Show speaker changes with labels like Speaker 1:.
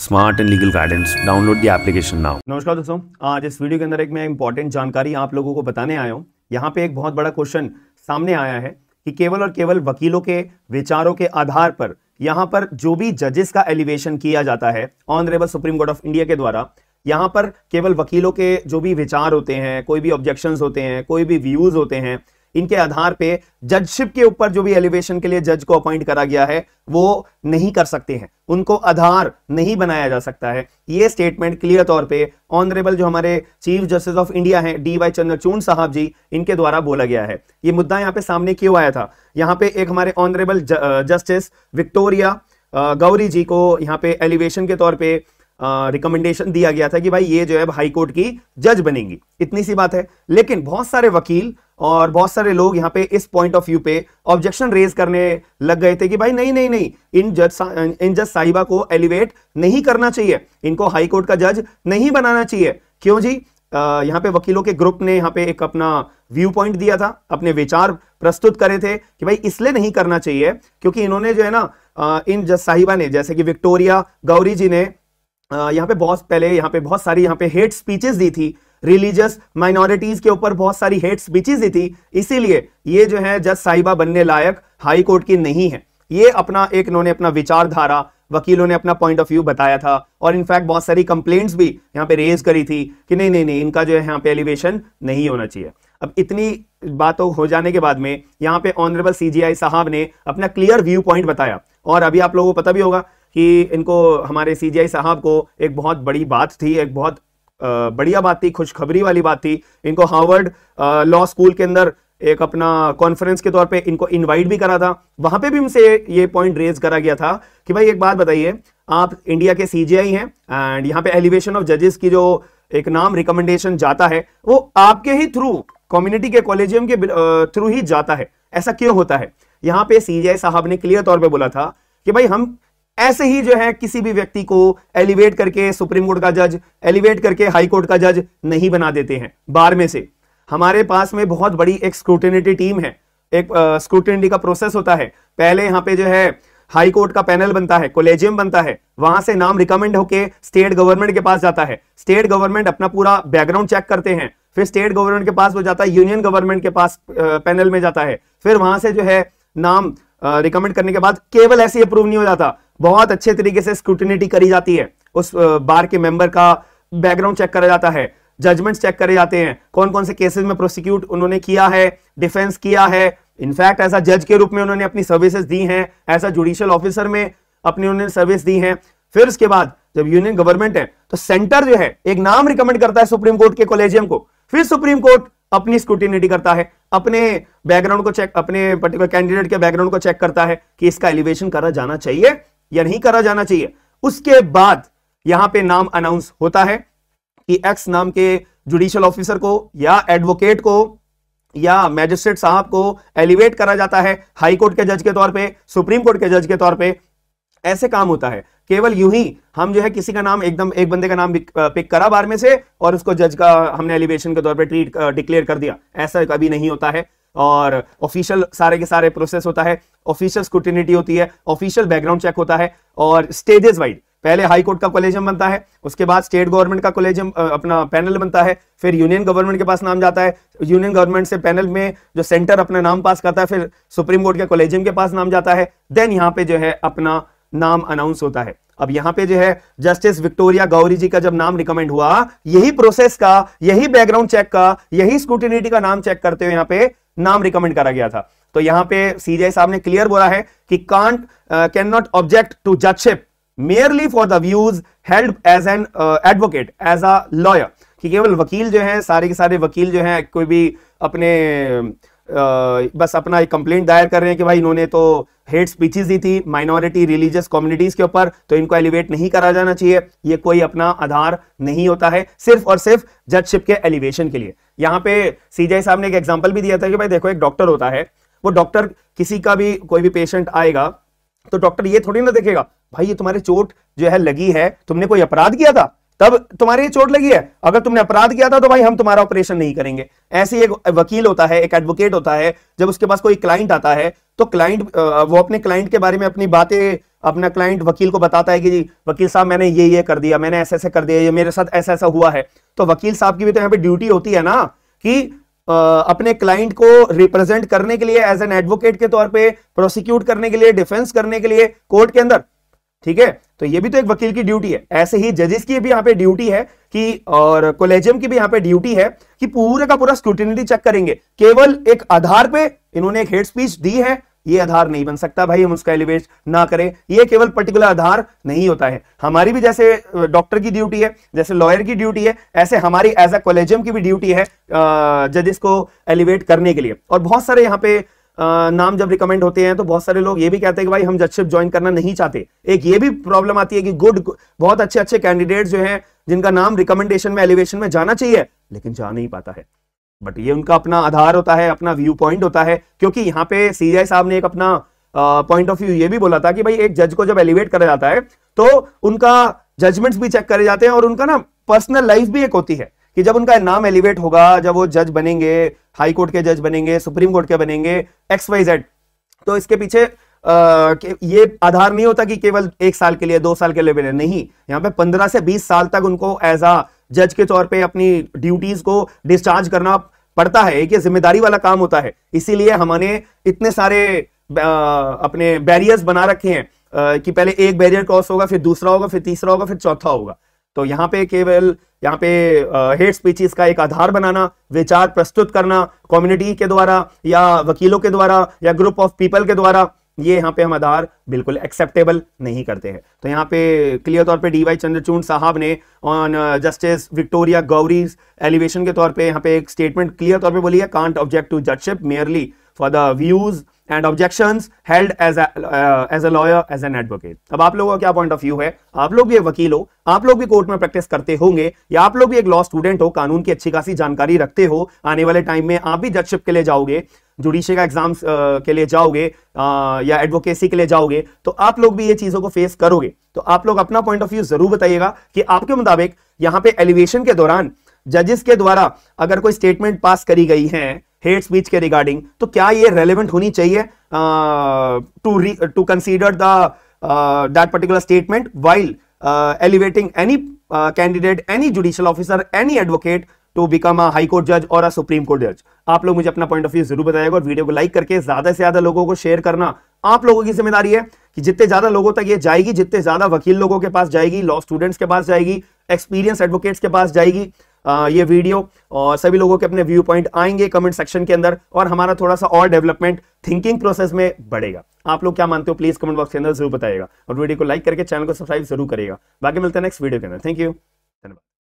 Speaker 1: smart and legal guidance download the application now नमस्कार दोस्तों आज इस वीडियो के अंदर एक मैं इंपॉर्टेंट जानकारी आप लोगों को बताने आया हूँ यहाँ पे एक बहुत बड़ा क्वेश्चन सामने आया है कि केवल और केवल वकीलों के विचारों के आधार पर यहाँ पर जो भी जजेस का एलिवेशन किया जाता है honourable Supreme Court of India के द्वारा यहाँ पर केवल वकीलों के जो भी विचार होते हैं कोई भी ऑब्जेक्शन होते हैं कोई भी व्यूज होते हैं इनके आधार पे जजशिप के ऊपर जो भी एलिवेशन के लिए जज को अपॉइंट करा गया है वो नहीं कर सकते हैं उनको आधार नहीं बनाया जा सकता है ये स्टेटमेंट क्लियर तौर पे ऑनरेबल जो हमारे चीफ जस्टिस ऑफ इंडिया हैं डी वाई चंद्रचूड़ साहब जी इनके द्वारा बोला गया है ये मुद्दा यहाँ पे सामने क्यों आया था यहाँ पे एक हमारे honourable justice Victoria Gauri ji को यहाँ पे एलिवेशन के तौर पर रिकमेंडेशन दिया गया था कि भाई ये जो है हाईकोर्ट की जज बनेंगी इतनी सी बात है लेकिन बहुत सारे वकील और बहुत सारे लोग यहाँ पे इस पॉइंट ऑफ व्यू पे ऑब्जेक्शन रेज करने लग गए थे कि भाई नहीं नहीं नहीं इन जज इन जज साहिबा को एलिवेट नहीं करना चाहिए इनको हाई कोर्ट का जज नहीं बनाना चाहिए क्यों जी यहाँ पे वकीलों के ग्रुप ने यहाँ पे एक अपना व्यू पॉइंट दिया था अपने विचार प्रस्तुत करे थे कि भाई इसलिए नहीं करना चाहिए क्योंकि इन्होंने जो है ना इन जज साहिबा ने जैसे कि विक्टोरिया गौरी जी ने यहाँ पे बहुत पहले यहाँ पे बहुत सारी यहाँ पे हेट स्पीचेस दी थी रिलीजियस माइनॉरिटीज के ऊपर बहुत सारी हेट बिची थी इसीलिए ये जो है जज साहिबा बनने लायक हाई कोर्ट की नहीं है ये अपना एक इन्होंने अपना विचारधारा वकीलों ने अपना पॉइंट ऑफ व्यू बताया था और इनफैक्ट बहुत सारी कंप्लेंट्स भी यहाँ पे रेज करी थी कि नहीं नहीं नहीं इनका जो है यहाँ पे एलिवेशन नहीं होना चाहिए अब इतनी बातों हो जाने के बाद में यहाँ पे ऑनरेबल सीजीआई साहब ने अपना क्लियर व्यू पॉइंट बताया और अभी आप लोगों को पता भी होगा कि इनको हमारे सीजीआई साहब को एक बहुत बड़ी बात थी एक बहुत बढ़िया बात थी खुशखबरी वाली बात थी इनको हार्वर्ड लॉ स्कूल के अंदर एक अपना कॉन्फ्रेंस के तौर पे इनको इनवाइट भी करा था वहां पे भी उनसे ये पॉइंट रेज करा गया था कि भाई एक बात बताइए आप इंडिया के सीजीआई हैं एंड यहाँ पे एलिवेशन ऑफ जजेस की जो एक नाम रिकमेंडेशन जाता है वो आपके ही थ्रू कम्युनिटी के कॉलेजियम के थ्रू ही जाता है ऐसा क्यों होता है यहाँ पे सीजीआई साहब ने क्लियर तौर पर बोला था कि भाई हम ऐसे ही जो है किसी भी व्यक्ति को एलिवेट करके सुप्रीम कोर्ट का जज एलिवेट करके हाई कोर्ट का जज नहीं बना देते हैं बार में से हमारे पास में बहुत बड़ी एक स्क्रूटिनिटी टीम है एक स्क्रूटिनिटी का प्रोसेस होता है पहले यहां पे जो है हाई कोर्ट का पैनल बनता है कोलेजियम बनता है वहां से नाम रिकमेंड होके स्टेट गवर्नमेंट के पास जाता है स्टेट गवर्नमेंट अपना पूरा बैकग्राउंड चेक करते हैं फिर स्टेट गवर्नमेंट के पास वो जाता है यूनियन गवर्नमेंट के पास पैनल में जाता है फिर वहां से जो है नाम रिकमेंड करने के बाद केवल ऐसे अप्रूव नहीं हो जाता बहुत अच्छे तरीके से स्क्रूटिनिटी करी जाती है उस बार के मेंबर का बैकग्राउंड चेक करा जाता है जजमेंट चेक करे जाते हैं कौन कौन से केसेस में प्रोसिक्यूट उन्होंने किया है डिफेंस किया है इनफैक्ट ऐसा अ जज के रूप में उन्होंने अपनी सर्विसेज दी हैं ऐसा जुडिशियल ऑफिसर में अपनी उन्होंने सर्विस दी है फिर उसके बाद जब यूनियन गवर्नमेंट है तो सेंटर जो है एक नाम रिकमेंड करता है सुप्रीम कोर्ट के कॉलेजियम को फिर सुप्रीम कोर्ट अपनी स्क्रूटिनिटी करता है अपने बैकग्राउंड को चेक अपने पर्टिकुलर कैंडिडेट के बैकग्राउंड को चेक करता है कि इसका एलिवेशन करा जाना चाहिए या नहीं करा जाना चाहिए उसके बाद यहां पे नाम अनाउंस होता है कि एक्स नाम के जुडिशियल ऑफिसर को या एडवोकेट को या मैजिस्ट्रेट साहब को एलिवेट करा जाता है हाई कोर्ट के जज के तौर पे सुप्रीम कोर्ट के जज के तौर पे ऐसे काम होता है केवल यूं ही हम जो है किसी का नाम एकदम एक बंदे का नाम पिक करा बार में से और उसको जज का हमने एलिवेशन के तौर पे ट्रीट डिक्लेयर कर दिया ऐसा कभी नहीं होता है और ऑफिशियल सारे के सारे प्रोसेस होता है ऑफिशियल स्क्रूटिनिटी होती है ऑफिशियल बैकग्राउंड चेक होता है और स्टेजेस वाइड पहले हाई कोर्ट का कॉलेजियम बनता है उसके बाद स्टेट गवर्नमेंट का कॉलेजियम अपना पैनल बनता है फिर यूनियन गवर्नमेंट के पास नाम जाता है यूनियन गवर्नमेंट से पैनल में जो सेंटर अपना नाम पास करता है फिर सुप्रीम कोर्ट के कॉलेजियम के पास नाम जाता है देन यहाँ पे जो है अपना नाम अनाउंस होता है अब यहां पे जो है जस्टिस विक्टोरिया गौरी जी का जब नाम रिकमेंड हुआ यही प्रोसेस का यही बैकग्राउंड चेक का यही स्कूटिनिटी का नाम चेक करते हुए यहां पे नाम रिकमेंड करा गया था तो यहां पे सीजीआई साहब ने क्लियर बोला है कि can't cannot object to judgeship merely for the views held as an advocate as a lawyer कि केवल वकील जो है सारे के सारे वकील जो है कोई भी अपने आ, uh, बस अपना एक कंप्लेंट दायर कर रहे हैं कि भाई इन्होंने तो हेट स्पीचेस दी थी माइनॉरिटी रिलीजियस कम्युनिटीज के ऊपर तो इनको एलिवेट नहीं करा जाना चाहिए ये कोई अपना आधार नहीं होता है सिर्फ और सिर्फ जजशिप के एलिवेशन के लिए यहाँ पे सीजीआई साहब ने एक एग्जाम्पल भी दिया था कि भाई देखो एक डॉक्टर होता है वो डॉक्टर किसी का भी कोई भी पेशेंट आएगा तो डॉक्टर ये थोड़ी ना देखेगा भाई ये तुम्हारे चोट जो है लगी है तुमने कोई अपराध किया था तब तुम्हारी चोट लगी है अगर तुमने अपराध किया था तो भाई हम तुम्हारा ऑपरेशन नहीं करेंगे ऐसे एक वकील होता है एक एडवोकेट होता है जब उसके पास कोई क्लाइंट आता है तो क्लाइंट वो अपने क्लाइंट के बारे में अपनी बातें अपना क्लाइंट वकील को बताता है कि जी वकील साहब मैंने ये ये कर दिया मैंने ऐसे ऐसे कर दिया ये मेरे साथ ऐसा ऐसा हुआ है तो वकील साहब की भी तो यहाँ पे ड्यूटी होती है ना कि अपने क्लाइंट को रिप्रेजेंट करने के लिए एज एन एडवोकेट के तौर पे प्रोसिक्यूट करने के लिए डिफेंस करने के लिए कोर्ट के अंदर ठीक है तो ये भी तो एक वकील की ड्यूटी है ऐसे ही जजेस की भी यहाँ पे ड्यूटी है कि और कोलेजियम की भी यहाँ पे ड्यूटी है कि पूरे का पूरा स्क्रूटिनिटी चेक करेंगे केवल एक आधार पे इन्होंने एक हेड स्पीच दी है ये आधार नहीं बन सकता भाई हम उसका एलिवेट ना करें ये केवल पर्टिकुलर आधार नहीं होता है हमारी भी जैसे डॉक्टर की ड्यूटी है जैसे लॉयर की ड्यूटी है ऐसे हमारी एज अ कॉलेजियम की भी ड्यूटी है जजेस को एलिवेट करने के लिए और बहुत सारे यहाँ पे नाम जब रिकमेंड होते हैं तो बहुत सारे लोग ये भी कहते हैं कि भाई हम जजशिप ज्वाइन करना नहीं चाहते एक ये भी प्रॉब्लम आती है कि गुड बहुत अच्छे अच्छे कैंडिडेट जो है जिनका नाम रिकमेंडेशन में एलिवेशन में जाना चाहिए लेकिन जा नहीं पाता है बट ये उनका अपना आधार होता है अपना व्यू पॉइंट होता है क्योंकि यहाँ पे सीजीआई साहब ने एक अपना पॉइंट ऑफ व्यू ये भी बोला था कि भाई एक जज को जब एलिवेट करा जाता है तो उनका जजमेंट्स भी चेक करे जाते हैं और उनका ना पर्सनल लाइफ भी एक होती है कि जब उनका नाम एलिवेट होगा जब वो जज बनेंगे हाई कोर्ट के जज बनेंगे सुप्रीम कोर्ट के बनेंगे एक्स वाई जेड तो इसके पीछे आ, ये आधार नहीं होता कि केवल एक साल के लिए दो साल के लिए बने नहीं यहाँ पे पंद्रह से बीस साल तक उनको एज आ जज के तौर पे अपनी ड्यूटीज को डिस्चार्ज करना पड़ता है एक ये जिम्मेदारी वाला काम होता है इसीलिए हमने इतने सारे आ, अपने बैरियर्स बना रखे हैं आ, कि पहले एक बैरियर क्रॉस होगा फिर दूसरा होगा फिर तीसरा होगा फिर चौथा होगा तो यहाँ पे केवल यहाँ पे हेड स्पीचेस का एक आधार बनाना विचार प्रस्तुत करना कम्युनिटी के द्वारा या वकीलों के द्वारा या ग्रुप ऑफ पीपल के द्वारा ये यहाँ पे हम आधार बिल्कुल एक्सेप्टेबल नहीं करते हैं तो यहाँ पे क्लियर तौर पे डी वाई चंद्रचूड साहब ने on justice Victoria Gauri elevation के तौर पे यहाँ पे एक स्टेटमेंट क्लियर तौर पे बोली है can't object to judgeship merely for the views and objection held as as a lawyer as an advocate अब आप लोगों का क्या पॉइंट ऑफ व्यू है आप लोग भी एक वकील हो आप लोग भी कोर्ट में प्रैक्टिस करते होंगे या आप लोग भी एक लॉ स्टूडेंट हो कानून की अच्छी खासी जानकारी रखते हो आने वाले टाइम में आप भी जजशिप के लिए जाओगे जुडिशियल का एग्जाम uh, के लिए जाओगे आ, uh, या एडवोकेसी के लिए जाओगे तो आप लोग भी ये चीजों को फेस करोगे तो आप लोग अपना पॉइंट ऑफ व्यू जरूर बताइएगा कि आपके मुताबिक यहाँ पे एलिवेशन के दौरान जजेस के द्वारा अगर कोई स्टेटमेंट पास करी गई है हेट स्पीच के रिगार्डिंग तो क्या ये रेलिवेंट होनी चाहिए to to consider the that particular statement while elevating any candidate any judicial officer any advocate to become a high court जज और अ सुप्रीम कोर्ट जज आप लोग मुझे अपना पॉइंट ऑफ व्यू जरूर बताएगा और वीडियो को लाइक करके ज्यादा से ज्यादा लोगों को शेयर करना आप लोगों की जिम्मेदारी है कि जितने ज्यादा लोगों तक ये जाएगी जितने ज्यादा वकील लोगों के पास जाएगी लॉ स्टूडेंट्स के पास जाएगी एक्सपीरियंस एडवोकेट्स के पास जाएगी ये वीडियो और सभी लोगों के अपने व्यू पॉइंट आएंगे कमेंट सेक्शन के अंदर और हमारा थोड़ा सा और डेवलपमेंट थिंकिंग प्रोसेस में बढ़ेगा आप लोग क्या मानते हो प्लीज कमेंट बॉक्स के अंदर जरूर बताएगा और वीडियो को लाइक करके चैनल को सब्सक्राइब जरूर करेगा बाकी मिलते हैं नेक्स्ट वीडियो के अंदर थैंक यू धन्यवाद